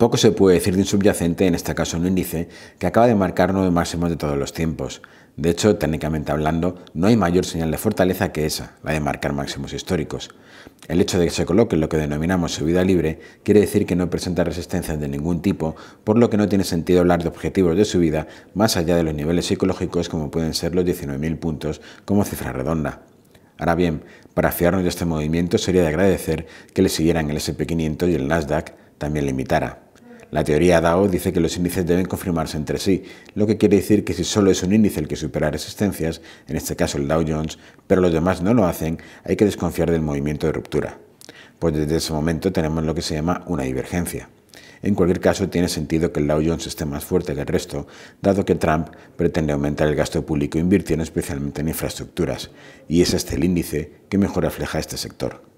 Poco se puede decir de un subyacente, en este caso un índice, que acaba de marcar nueve máximos de todos los tiempos. De hecho, técnicamente hablando, no hay mayor señal de fortaleza que esa, la de marcar máximos históricos. El hecho de que se coloque lo que denominamos subida libre quiere decir que no presenta resistencias de ningún tipo, por lo que no tiene sentido hablar de objetivos de subida más allá de los niveles psicológicos como pueden ser los 19.000 puntos como cifra redonda. Ahora bien, para fiarnos de este movimiento sería de agradecer que le siguieran el SP500 y el Nasdaq también imitara. La teoría DAO dice que los índices deben confirmarse entre sí, lo que quiere decir que si solo es un índice el que supera resistencias, en este caso el Dow Jones, pero los demás no lo hacen, hay que desconfiar del movimiento de ruptura. Pues desde ese momento tenemos lo que se llama una divergencia. En cualquier caso, tiene sentido que el Dow Jones esté más fuerte que el resto, dado que Trump pretende aumentar el gasto público e invirtiendo especialmente en infraestructuras, y es este el índice que mejor refleja este sector.